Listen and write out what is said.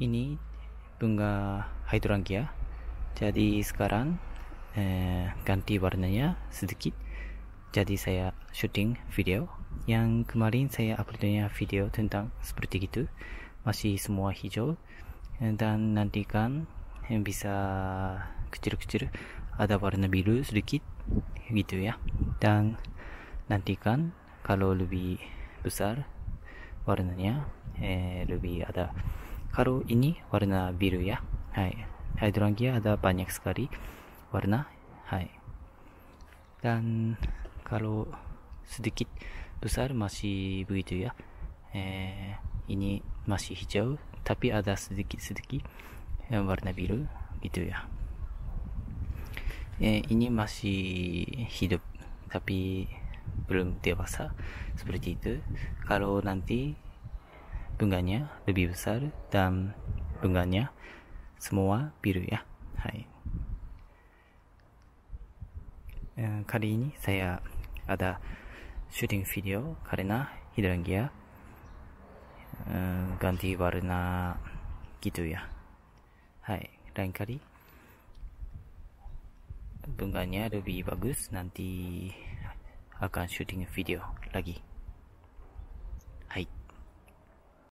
ini bunga hydrangea jadi sekarang eh, ganti warnanya sedikit jadi saya syuting video yang kemarin saya uploadnya video tentang seperti itu masih semua hijau eh, dan nantikan yang eh, bisa kecil-kecil ada warna biru sedikit gitu ya dan nantikan kalau lebih besar warnanya eh, lebih ada kalau ini warna biru ya hai hydrangea ada banyak sekali warna hai dan kalau sedikit besar masih begitu ya eh, ini masih hijau tapi ada sedikit-sedikit eh, warna biru gitu ya eh, ini masih hidup tapi belum dewasa seperti itu kalau nanti bunganya lebih besar dan bunganya semua biru ya. Hai. Eh, kali ini saya ada shooting video karena hidrangia eh, ganti warna gitu ya. Hai, lain kali bunganya lebih bagus nanti akan shooting video lagi.